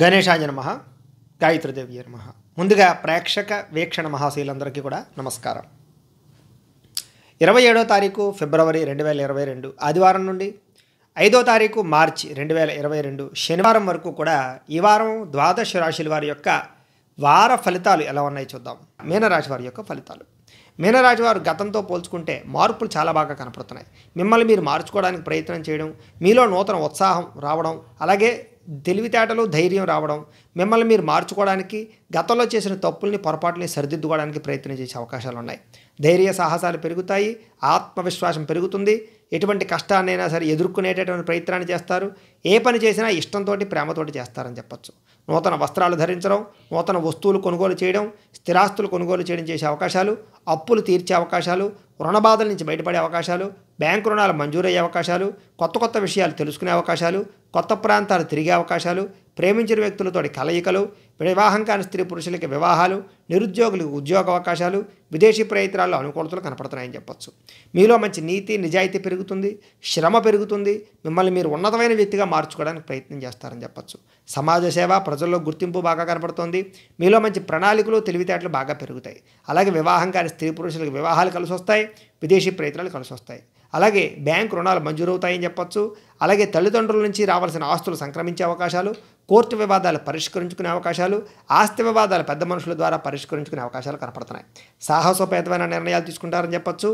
గణేశాయ నమ గాయత్రిదేవి నమ ముందుగా ప్రేక్షక వీక్షణ మహాశీలందరికీ కూడా నమస్కారం ఇరవై ఏడో తారీఖు ఫిబ్రవరి రెండు వేల ఇరవై రెండు ఆదివారం నుండి ఐదో తారీఖు మార్చి రెండు వేల ఇరవై రెండు శనివారం వరకు కూడా ఈ వారం ద్వాదశ రాశుల వారి యొక్క వార ఫలితాలు ఎలా ఉన్నాయి చూద్దాం మీనరాశి వారి యొక్క ఫలితాలు మీనరాశి వారు గతంతో పోల్చుకుంటే మార్పులు చాలా బాగా కనపడుతున్నాయి మిమ్మల్ని మీరు మార్చుకోవడానికి ప్రయత్నం చేయడం మీలో నూతన ఉత్సాహం రావడం అలాగే తెలివితేటలు ధైర్యం రావడం మిమ్మల్ని మీరు మార్చుకోవడానికి గతంలో చేసిన తప్పుల్ని పొరపాటుని సరిదిద్దుకోవడానికి ప్రయత్నం చేసే అవకాశాలు ఉన్నాయి ధైర్య సాహసాలు పెరుగుతాయి ఆత్మవిశ్వాసం పెరుగుతుంది ఎటువంటి కష్టాన్నైనా సరే ఎదుర్కొనేటటువంటి ప్రయత్నాన్ని చేస్తారు ఏ పని చేసినా ఇష్టంతో ప్రేమతోటి చేస్తారని చెప్పచ్చు నూతన వస్త్రాలు ధరించడం నూతన వస్తువులు కొనుగోలు చేయడం స్థిరాస్తులు కొనుగోలు చేయడం చేసే అవకాశాలు అప్పులు తీర్చే అవకాశాలు రుణబాధల నుంచి బయటపడే అవకాశాలు బ్యాంకు రుణాలు మంజూరయ్యే అవకాశాలు కొత్త కొత్త విషయాలు తెలుసుకునే అవకాశాలు కొత్త ప్రాంతాలు తిరిగే అవకాశాలు ప్రేమించిన వ్యక్తులతోటి కలయికలు వివాహం కాని స్త్రీ పురుషులకి వివాహాలు నిరుద్యోగులకు ఉద్యోగ అవకాశాలు విదేశీ ప్రయత్నాల్లో అనుకూలతలు కనపడుతున్నాయని చెప్పొచ్చు మీలో మంచి నీతి నిజాయితీ పెరుగుతుంది శ్రమ పెరుగుతుంది మిమ్మల్ని మీరు ఉన్నతమైన వ్యక్తిగా మార్చుకోవడానికి ప్రయత్నం చేస్తారని చెప్పొచ్చు సమాజ సేవ ప్రజల్లో గుర్తింపు బాగా కనపడుతుంది మీలో మంచి ప్రణాళికలు తెలివితేటలు బాగా పెరుగుతాయి అలాగే వివాహం కాని స్త్రీ పురుషులకు వివాహాలు కలిసి వస్తాయి విదేశీ ప్రయత్నాలు కలిసి వస్తాయి అలాగే బ్యాంక్ రుణాలు మంజూరవుతాయని చెప్పొచ్చు అలాగే తల్లిదండ్రుల నుంచి రావాల్సిన ఆస్తులు సంక్రమించే అవకాశాలు కోర్టు వివాదాలు పరిష్కరించుకునే అవకాశాలు ఆస్తి వివాదాలు పెద్ద మనుషుల ద్వారా పరిష్కరించుకునే అవకాశాలు కనపడుతున్నాయి సాహసోపేతమైన నిర్ణయాలు తీసుకుంటారని చెప్పొచ్చు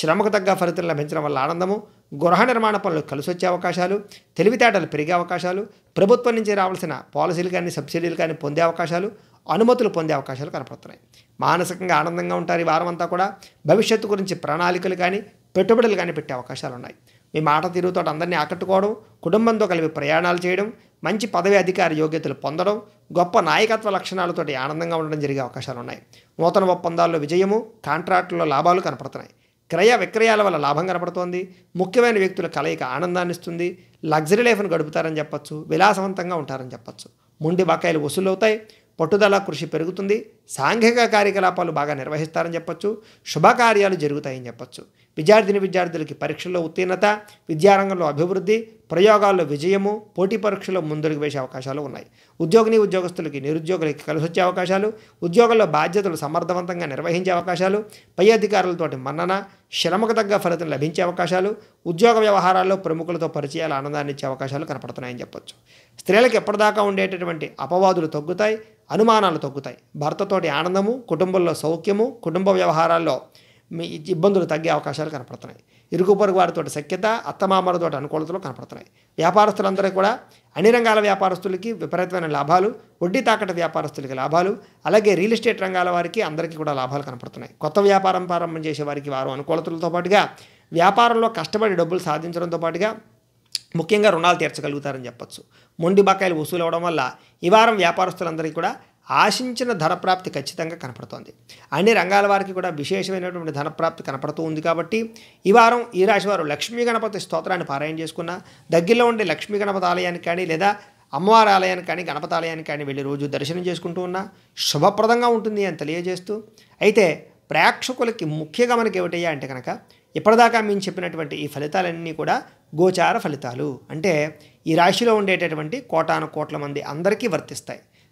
శ్రమకు తగ్గ ఫలితం లభించడం వల్ల ఆనందము గృహ నిర్మాణ పనులు కలిసొచ్చే అవకాశాలు తెలివితేటలు పెరిగే అవకాశాలు ప్రభుత్వం నుంచి రావాల్సిన పాలసీలు కానీ సబ్సిడీలు కానీ పొందే అవకాశాలు అనుమతులు పొందే అవకాశాలు కనపడుతున్నాయి మానసికంగా ఆనందంగా ఉంటారు ఈ వారం అంతా కూడా భవిష్యత్తు గురించి ప్రణాళికలు కానీ పెట్టుబడులు కానీ పెట్టే అవకాశాలు ఉన్నాయి మీ మాట తీరుతో అందరినీ ఆకట్టుకోవడం కుటుంబంతో కలిపి ప్రయాణాలు చేయడం మంచి పదవి అధికార యోగ్యతలు పొందడం గొప్ప నాయకత్వ లక్షణాలతోటి ఆనందంగా ఉండడం జరిగే అవకాశాలు ఉన్నాయి నూతన ఒప్పందాల్లో విజయము కాంట్రాక్టుల్లో లాభాలు కనపడుతున్నాయి క్రయ విక్రయాల వల్ల లాభం కనపడుతోంది ముఖ్యమైన వ్యక్తుల కలయిక ఆనందాన్ని ఇస్తుంది లగ్జరీ లైఫ్ను గడుపుతారని చెప్పచ్చు విలాసవంతంగా ఉంటారని చెప్పచ్చు ముండి బకాయిలు వసూలవుతాయి పట్టుదల కృషి పెరుగుతుంది సాంఘిక కార్యకలాపాలు బాగా నిర్వహిస్తారని చెప్పొచ్చు శుభకార్యాలు జరుగుతాయని చెప్పొచ్చు విద్యార్థిని విద్యార్థులకి పరీక్షల్లో ఉత్తీర్ణత విద్యారంగంలో అభివృద్ధి ప్రయోగాల్లో విజయము పోటీ పరీక్షల్లో ముందరికి వేసే అవకాశాలు ఉన్నాయి ఉద్యోగిని ఉద్యోగస్తులకి నిరుద్యోగులకి కలిసి వచ్చే అవకాశాలు ఉద్యోగంలో బాధ్యతలు సమర్థవంతంగా నిర్వహించే అవకాశాలు పై అధికారులతోటి మన్నన శ్రమకు తగ్గ ఫలితం లభించే అవకాశాలు ఉద్యోగ వ్యవహారాల్లో ప్రముఖులతో పరిచయాలు ఆనందాన్ని ఇచ్చే అవకాశాలు కనపడుతున్నాయని చెప్పొచ్చు స్త్రీలకు ఎప్పటిదాకా ఉండేటటువంటి అపవాదులు తగ్గుతాయి అనుమానాలు తగ్గుతాయి భర్తతో కుటుంబంతో ఆనందము కుటుంబంలో సౌఖ్యము కుటుంబ వ్యవహారాల్లో మీ ఇబ్బందులు తగ్గే అవకాశాలు కనపడుతున్నాయి ఇరుగు పొరుగు వారితో సఖ్యత అత్తమామలతో అనుకూలతలు కనపడుతున్నాయి వ్యాపారస్తులందరూ కూడా అన్ని రంగాల వ్యాపారస్తులకి విపరీతమైన లాభాలు వడ్డీ తాకట వ్యాపారస్తులకి లాభాలు అలాగే రియల్ ఎస్టేట్ రంగాల వారికి అందరికీ కూడా లాభాలు కనపడుతున్నాయి కొత్త వ్యాపారం ప్రారంభం చేసే వారికి వారు అనుకూలతలతో పాటుగా వ్యాపారంలో కష్టపడి డబ్బులు సాధించడంతో పాటుగా ముఖ్యంగా రుణాలు తీర్చగలుగుతారని చెప్పచ్చు మొండి బకాయిలు వసూలు అవ్వడం వల్ల ఈ వారం వ్యాపారస్తులందరికీ కూడా ఆశించిన ధనప్రాప్తి ఖచ్చితంగా కనపడుతోంది అన్ని రంగాల వారికి కూడా విశేషమైనటువంటి ధనప్రాప్తి కనపడుతూ ఉంది కాబట్టి ఈ వారం ఈ రాశి వారు లక్ష్మీ గణపతి స్తోత్రాన్ని పారాయణ చేసుకున్న దగ్గరలో ఉండే లక్ష్మీ గణపతి ఆలయానికి కానీ లేదా అమ్మవారి ఆలయానికి కానీ గణపతి ఆలయానికి కానీ వెళ్ళి రోజు దర్శనం చేసుకుంటూ ఉన్నా శుభప్రదంగా ఉంటుంది అని తెలియజేస్తూ అయితే ప్రేక్షకులకి ముఖ్యంగా మనకి ఏమిటయ్యా అంటే కనుక ఇప్పటిదాకా మేము చెప్పినటువంటి ఈ ఫలితాలన్నీ కూడా గోచార ఫలితాలు అంటే ఈ రాశిలో ఉండేటటువంటి కోటాను కోట్ల మంది అందరికీ వర్తిస్తాయి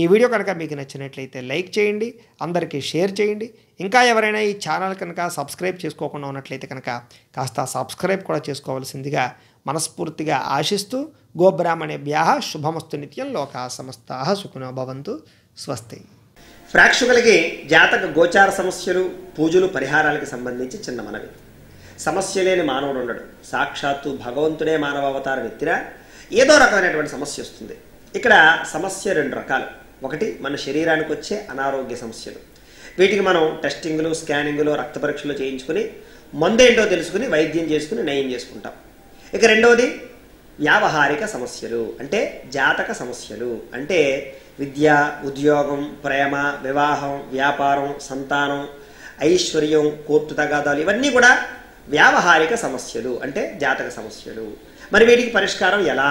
ఈ వీడియో కనుక మీకు నచ్చినట్లయితే లైక్ చేయండి అందరికీ షేర్ చేయండి ఇంకా ఎవరైనా ఈ ఛానల్ కనుక సబ్స్క్రైబ్ చేసుకోకుండా ఉన్నట్లయితే కనుక కాస్త సబ్స్క్రైబ్ కూడా చేసుకోవాల్సిందిగా మనస్ఫూర్తిగా ఆశిస్తూ వ్యాహ శుభమస్తు నిత్యం లోక సమస్తా సుఖినో భవంతు స్వస్తి ప్రేక్షకులకి జాతక గోచార సమస్యలు పూజలు పరిహారాలకు సంబంధించి చిన్న మనవి సమస్య లేని మానవుడు ఉండడు సాక్షాత్తు భగవంతుడే మానవ అవతారం ఎత్తినా ఏదో రకమైనటువంటి సమస్య వస్తుంది ఇక్కడ సమస్య రెండు రకాలు ఒకటి మన శరీరానికి వచ్చే అనారోగ్య సమస్యలు వీటికి మనం టెస్టింగ్లు స్కానింగ్లు రక్త పరీక్షలు చేయించుకుని మందు ఏంటో తెలుసుకుని వైద్యం చేసుకుని నయం చేసుకుంటాం ఇక రెండవది వ్యావహారిక సమస్యలు అంటే జాతక సమస్యలు అంటే విద్య ఉద్యోగం ప్రేమ వివాహం వ్యాపారం సంతానం ఐశ్వర్యం కోర్టు తగాదాలు ఇవన్నీ కూడా వ్యావహారిక సమస్యలు అంటే జాతక సమస్యలు మరి వీటికి పరిష్కారం ఎలా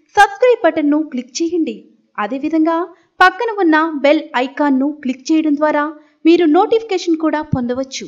సబ్స్క్రైబ్ బటన్ను క్లిక్ చేయండి అదేవిధంగా పక్కన ఉన్న బెల్ ఐకాన్ను క్లిక్ చేయడం ద్వారా మీరు నోటిఫికేషన్ కూడా పొందవచ్చు